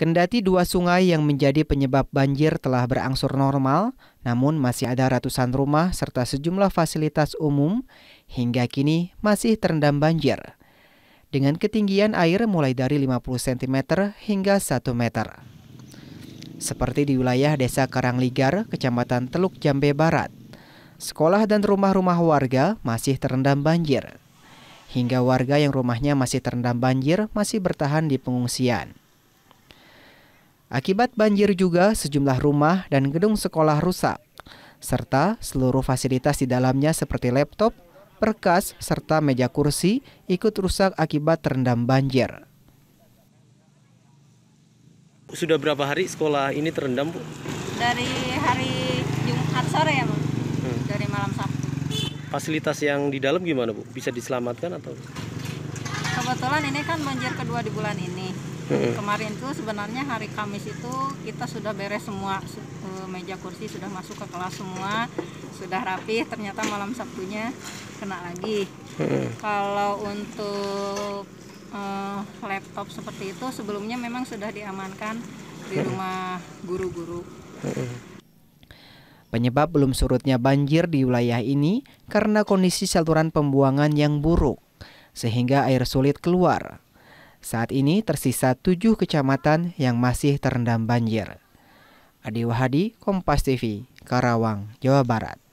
Kendati dua sungai yang menjadi penyebab banjir telah berangsur normal, namun masih ada ratusan rumah serta sejumlah fasilitas umum hingga kini masih terendam banjir. Dengan ketinggian air mulai dari 50 cm hingga 1 meter. Seperti di wilayah Desa Karangligar, Kecamatan Teluk Jambe Barat. Sekolah dan rumah-rumah warga masih terendam banjir. Hingga warga yang rumahnya masih terendam banjir masih bertahan di pengungsian. Akibat banjir juga sejumlah rumah dan gedung sekolah rusak, serta seluruh fasilitas di dalamnya seperti laptop, perkas, serta meja kursi ikut rusak akibat terendam banjir. Sudah berapa hari sekolah ini terendam, Bu? Dari hari Jumat sore ya, Bu. Hmm. Dari malam Sabtu. Fasilitas yang di dalam gimana, Bu? Bisa diselamatkan atau? Kebetulan ini kan banjir kedua di bulan ini Hmm. Kemarin tuh sebenarnya hari Kamis itu kita sudah beres semua eh, meja kursi sudah masuk ke kelas semua, sudah rapi. Ternyata malam Sabtunya kena lagi. Hmm. Kalau untuk uh, laptop seperti itu sebelumnya memang sudah diamankan di rumah guru-guru. Penyebab belum surutnya banjir di wilayah ini karena kondisi saluran pembuangan yang buruk, sehingga air sulit keluar. Saat ini tersisa tujuh kecamatan yang masih terendam banjir. Adi Wahadi, Kompas TV, Karawang, Jawa Barat.